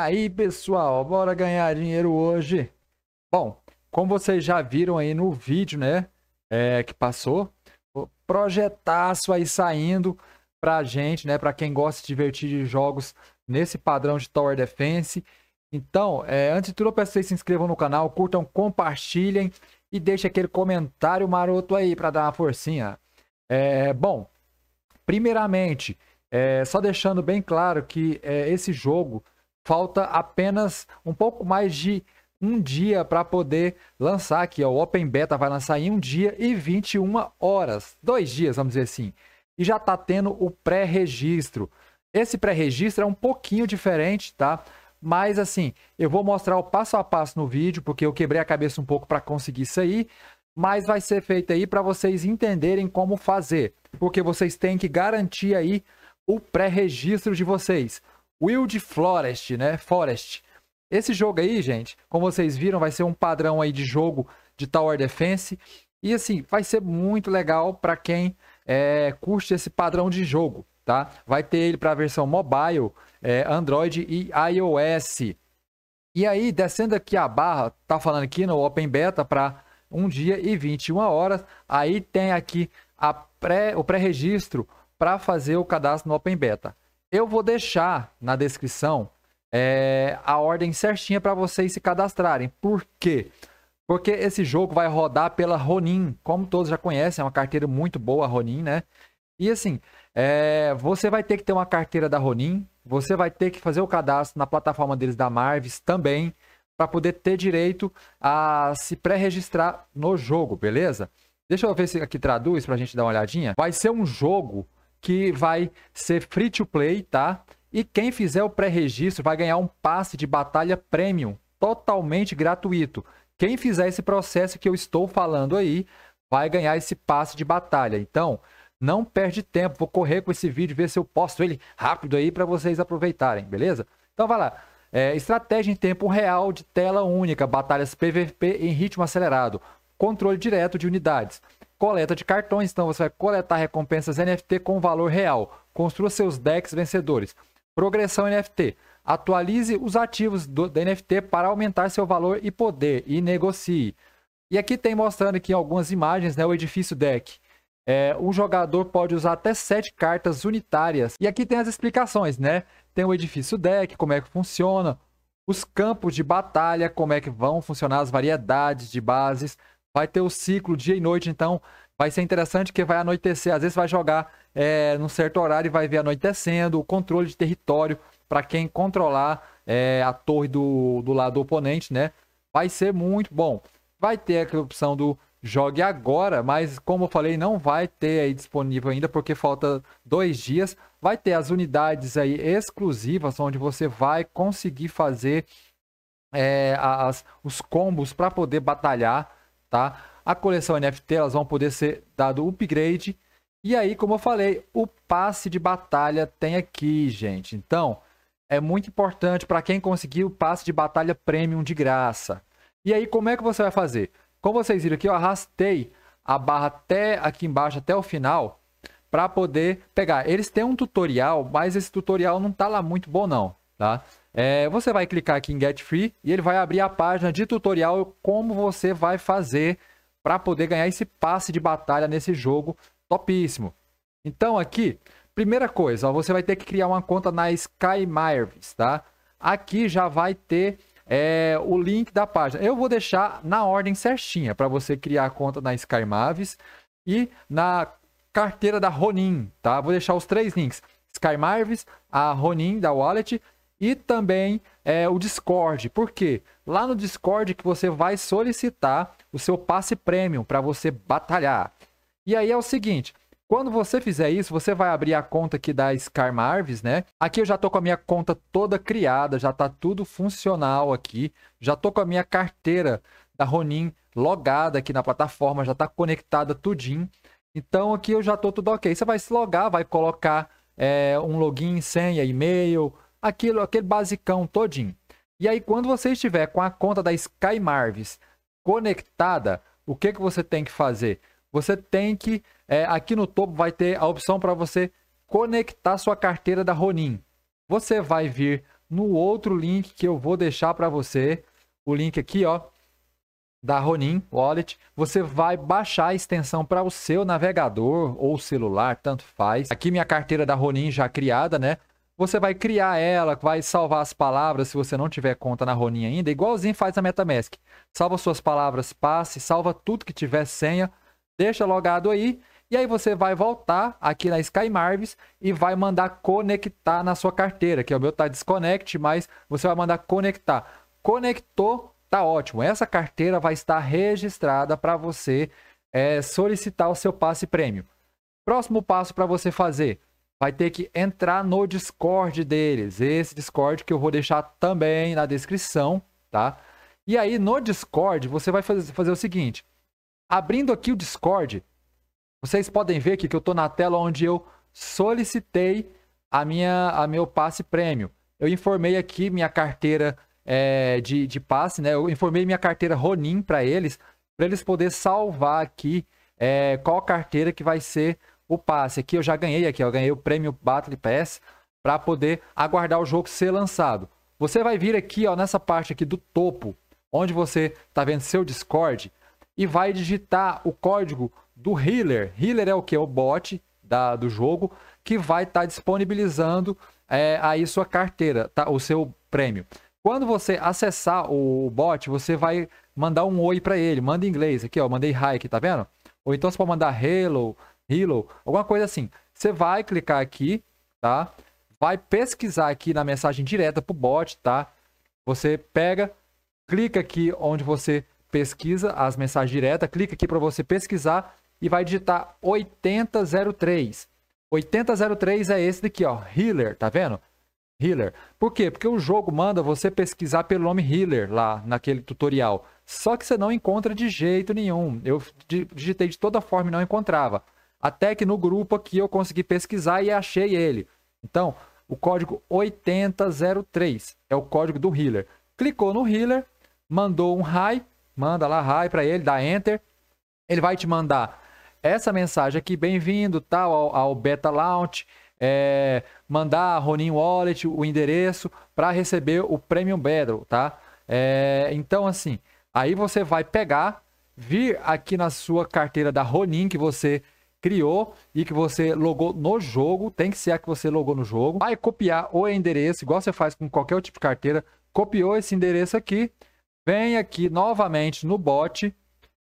aí, pessoal, bora ganhar dinheiro hoje? Bom, como vocês já viram aí no vídeo, né, é, que passou, projetaço aí saindo pra gente, né, pra quem gosta de divertir de jogos nesse padrão de Tower Defense. Então, é, antes de tudo, eu peço que vocês se inscrevam no canal, curtam, compartilhem e deixem aquele comentário maroto aí para dar uma forcinha. É, bom, primeiramente, é, só deixando bem claro que é, esse jogo falta apenas um pouco mais de um dia para poder lançar aqui. Ó. O Open Beta vai lançar em um dia e 21 horas, dois dias, vamos dizer assim. E já está tendo o pré-registro. Esse pré-registro é um pouquinho diferente, tá? Mas assim, eu vou mostrar o passo a passo no vídeo, porque eu quebrei a cabeça um pouco para conseguir isso aí. Mas vai ser feito aí para vocês entenderem como fazer, porque vocês têm que garantir aí o pré-registro de vocês. Wild Forest, né? Forest. Esse jogo aí, gente, como vocês viram, vai ser um padrão aí de jogo de Tower Defense. E assim, vai ser muito legal para quem é, curte esse padrão de jogo, tá? Vai ter ele para a versão mobile, é, Android e iOS. E aí, descendo aqui a barra, tá falando aqui no Open Beta para um dia e 21 horas. Aí tem aqui a pré, o pré-registro para fazer o cadastro no Open Beta. Eu vou deixar na descrição é, a ordem certinha para vocês se cadastrarem. Por quê? Porque esse jogo vai rodar pela Ronin, como todos já conhecem, é uma carteira muito boa a Ronin, né? E assim, é, você vai ter que ter uma carteira da Ronin, você vai ter que fazer o cadastro na plataforma deles da Marvis também, para poder ter direito a se pré-registrar no jogo, beleza? Deixa eu ver se aqui traduz para a gente dar uma olhadinha. Vai ser um jogo que vai ser free to play, tá? E quem fizer o pré-registro vai ganhar um passe de batalha premium, totalmente gratuito. Quem fizer esse processo que eu estou falando aí, vai ganhar esse passe de batalha. Então, não perde tempo, vou correr com esse vídeo, ver se eu posto ele rápido aí para vocês aproveitarem, beleza? Então vai lá. É, estratégia em tempo real de tela única, batalhas PVP em ritmo acelerado, controle direto de unidades coleta de cartões. Então você vai coletar recompensas NFT com valor real. Construa seus decks vencedores. Progressão NFT. Atualize os ativos do, da NFT para aumentar seu valor e poder e negocie. E aqui tem mostrando aqui algumas imagens, né, o edifício deck. É, um jogador pode usar até 7 cartas unitárias. E aqui tem as explicações, né? Tem o edifício deck, como é que funciona, os campos de batalha, como é que vão funcionar as variedades de bases, vai ter o ciclo dia e noite, então vai ser interessante que vai anoitecer. Às vezes vai jogar é, num certo horário e vai ver anoitecendo, o controle de território para quem controlar é, a torre do, do lado do oponente, né? Vai ser muito bom. Vai ter a opção do jogue agora, mas como eu falei, não vai ter aí disponível ainda, porque falta dois dias. Vai ter as unidades aí exclusivas, onde você vai conseguir fazer é, as, os combos para poder batalhar tá? A coleção NFT, elas vão poder ser dado upgrade. E aí, como eu falei, o passe de batalha tem aqui, gente. Então, é muito importante para quem conseguir o passe de batalha premium de graça. E aí, como é que você vai fazer? Como vocês viram aqui, eu arrastei a barra até aqui embaixo, até o final, para poder pegar. Eles têm um tutorial, mas esse tutorial não tá lá muito bom não, tá? É, você vai clicar aqui em Get Free e ele vai abrir a página de tutorial como você vai fazer para poder ganhar esse passe de batalha nesse jogo topíssimo. Então aqui, primeira coisa, ó, você vai ter que criar uma conta na Sky Marvis, tá? Aqui já vai ter é, o link da página. Eu vou deixar na ordem certinha para você criar a conta na Sky Mavis e na carteira da Ronin, tá? Vou deixar os três links. Sky Marvis, a Ronin da Wallet e também é, o Discord. Por quê? Lá no Discord que você vai solicitar o seu passe premium para você batalhar. E aí é o seguinte, quando você fizer isso, você vai abrir a conta aqui da Scar Marves, né? Aqui eu já tô com a minha conta toda criada, já tá tudo funcional aqui. Já tô com a minha carteira da Ronin logada aqui na plataforma, já tá conectada tudinho. Então aqui eu já tô tudo ok. Você vai se logar, vai colocar é, um login, senha, e-mail, aquilo, aquele basicão todinho. E aí, quando você estiver com a conta da Sky conectada, o que, que você tem que fazer? Você tem que, é, aqui no topo vai ter a opção para você conectar sua carteira da Ronin. Você vai vir no outro link que eu vou deixar para você, o link aqui, ó, da Ronin Wallet, você vai baixar a extensão para o seu navegador ou celular, tanto faz. Aqui minha carteira da Ronin já criada, né? Você vai criar ela, vai salvar as palavras se você não tiver conta na Ronin ainda, igualzinho faz a MetaMask. Salva suas palavras, passe, salva tudo que tiver senha, deixa logado aí. E aí você vai voltar aqui na Sky Marvis e vai mandar conectar na sua carteira, que é o meu tá desconecte, mas você vai mandar conectar. Conectou, tá ótimo. Essa carteira vai estar registrada para você é, solicitar o seu passe prêmio. Próximo passo para você fazer, vai ter que entrar no Discord deles. Esse Discord que eu vou deixar também na descrição, tá? E aí no Discord você vai fazer, fazer o seguinte: abrindo aqui o Discord, vocês podem ver aqui que eu estou na tela onde eu solicitei a minha a meu passe prêmio. Eu informei aqui minha carteira é, de, de passe, né? Eu informei minha carteira Ronin para eles, para eles poderem salvar aqui é, qual carteira que vai ser o passe aqui, eu já ganhei aqui, eu ganhei o prêmio Battle Pass para poder aguardar o jogo ser lançado. Você vai vir aqui, ó, nessa parte aqui do topo, onde você está vendo seu Discord, e vai digitar o código do Healer. Healer é o que? O bot da, do jogo que vai estar tá disponibilizando é, aí sua carteira, tá? o seu prêmio. Quando você acessar o bot, você vai mandar um oi para ele. Manda em inglês aqui, ó. Mandei hi aqui, tá vendo? Ou então você pode mandar hello, Hilo, alguma coisa assim. Você vai clicar aqui, tá? Vai pesquisar aqui na mensagem direta pro bot, tá? Você pega, clica aqui onde você pesquisa as mensagens diretas, clica aqui para você pesquisar e vai digitar 8003. 8003 é esse daqui, ó, Healer, tá vendo? Healer. Por quê? Porque o jogo manda você pesquisar pelo nome Healer lá naquele tutorial. Só que você não encontra de jeito nenhum. Eu digitei de toda forma e não encontrava. Até que no grupo aqui eu consegui pesquisar e achei ele. Então, o código 8003 é o código do healer. Clicou no healer, mandou um hi, manda lá hi para ele, dá enter. Ele vai te mandar essa mensagem aqui, bem-vindo tal ao, ao, Beta Launch. É, mandar a Ronin Wallet o endereço para receber o Premium Battle, tá? É, então, assim, aí você vai pegar, vir aqui na sua carteira da Ronin que você criou e que você logou no jogo, tem que ser a que você logou no jogo. Vai copiar o endereço, igual você faz com qualquer tipo de carteira. Copiou esse endereço aqui, vem aqui novamente no bot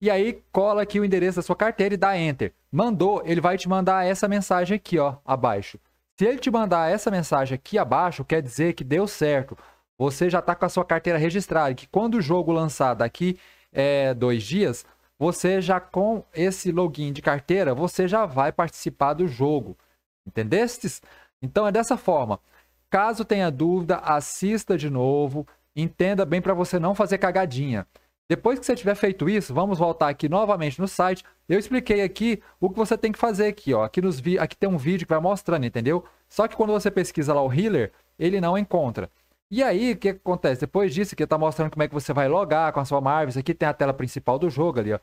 e aí cola aqui o endereço da sua carteira e dá enter. Mandou, ele vai te mandar essa mensagem aqui, ó, abaixo. Se ele te mandar essa mensagem aqui abaixo, quer dizer que deu certo. Você já está com a sua carteira registrada, que quando o jogo lançar daqui é, dois dias, você já com esse login de carteira, você já vai participar do jogo. Entendestes? Então é dessa forma. Caso tenha dúvida, assista de novo, entenda bem para você não fazer cagadinha. Depois que você tiver feito isso, vamos voltar aqui novamente no site. Eu expliquei aqui o que você tem que fazer aqui, ó. Aqui, nos vi... aqui tem um vídeo que vai mostrando, entendeu? Só que quando você pesquisa lá o healer, ele não encontra. E aí, o que acontece? Depois disso, que tá mostrando como é que você vai logar com a sua Marvins. Aqui tem a tela principal do jogo ali, ó.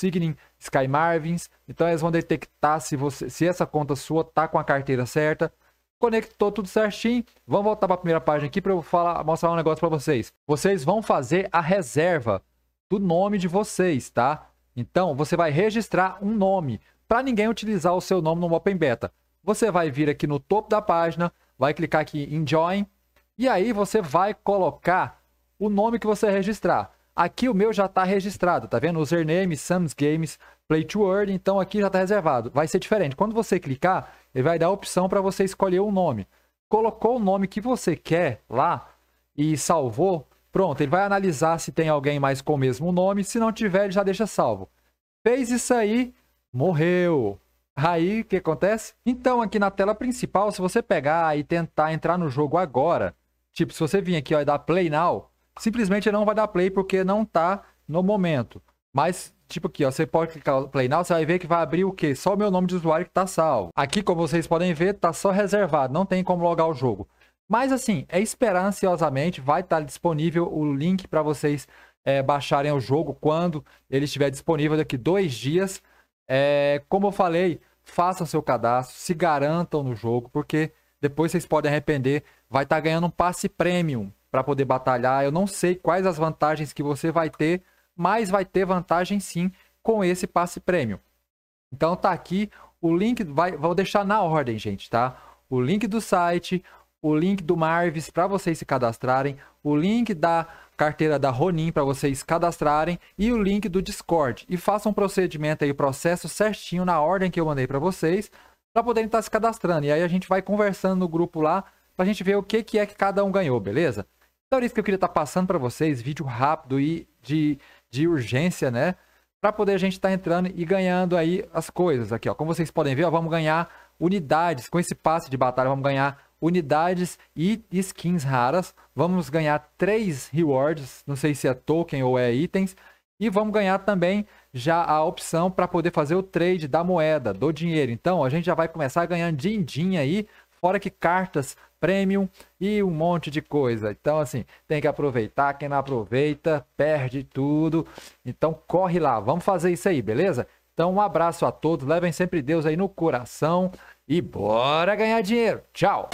Signing, Sky Marvins. Então eles vão detectar se você, se essa conta sua tá com a carteira certa. Conectou tudo certinho. Vamos voltar para a primeira página aqui para eu falar, mostrar um negócio para vocês. Vocês vão fazer a reserva do nome de vocês, tá? Então você vai registrar um nome para ninguém utilizar o seu nome no Open Beta. Você vai vir aqui no topo da página, vai clicar aqui em Join e aí você vai colocar o nome que você registrar. Aqui o meu já está registrado, tá vendo? Username, Sam's Games, Play to Earn, então aqui já está reservado. Vai ser diferente. Quando você clicar, ele vai dar a opção para você escolher o um nome. Colocou o nome que você quer lá e salvou, pronto, ele vai analisar se tem alguém mais com o mesmo nome. Se não tiver, ele já deixa salvo. Fez isso aí, morreu. Aí, o que acontece? Então, aqui na tela principal, se você pegar e tentar entrar no jogo agora, Tipo, se você vir aqui ó, e dar play now, simplesmente não vai dar play porque não tá no momento. Mas, tipo aqui, ó, você pode clicar play now, você vai ver que vai abrir o quê? Só o meu nome de usuário que tá salvo. Aqui, como vocês podem ver, tá só reservado, não tem como logar o jogo. Mas assim, é esperar ansiosamente, vai estar tá disponível o link para vocês é, baixarem o jogo quando ele estiver disponível daqui dois dias. É, como eu falei, façam seu cadastro, se garantam no jogo, porque depois vocês podem arrepender vai estar tá ganhando um passe premium para poder batalhar. Eu não sei quais as vantagens que você vai ter, mas vai ter vantagem sim com esse passe premium. Então tá aqui o link, vai, vou deixar na ordem, gente, tá? O link do site, o link do Marvis para vocês se cadastrarem, o link da carteira da Ronin para vocês cadastrarem e o link do Discord. E façam um procedimento aí, o processo certinho na ordem que eu mandei para vocês, para poderem estar tá se cadastrando. E aí a gente vai conversando no grupo lá para a gente ver o que, que é que cada um ganhou, beleza? Então é isso que eu queria estar tá passando para vocês, vídeo rápido e de, de urgência, né? Para poder a gente estar tá entrando e ganhando aí as coisas aqui, ó. Como vocês podem ver, ó, vamos ganhar unidades. Com esse passe de batalha, vamos ganhar unidades e skins raras. Vamos ganhar três rewards, não sei se é token ou é itens. E vamos ganhar também já a opção para poder fazer o trade da moeda, do dinheiro. Então, a gente já vai começar ganhando din-din aí Fora que cartas premium e um monte de coisa. Então, assim, tem que aproveitar. Quem não aproveita, perde tudo. Então, corre lá. Vamos fazer isso aí, beleza? Então, um abraço a todos. Levem sempre Deus aí no coração. E bora ganhar dinheiro. Tchau!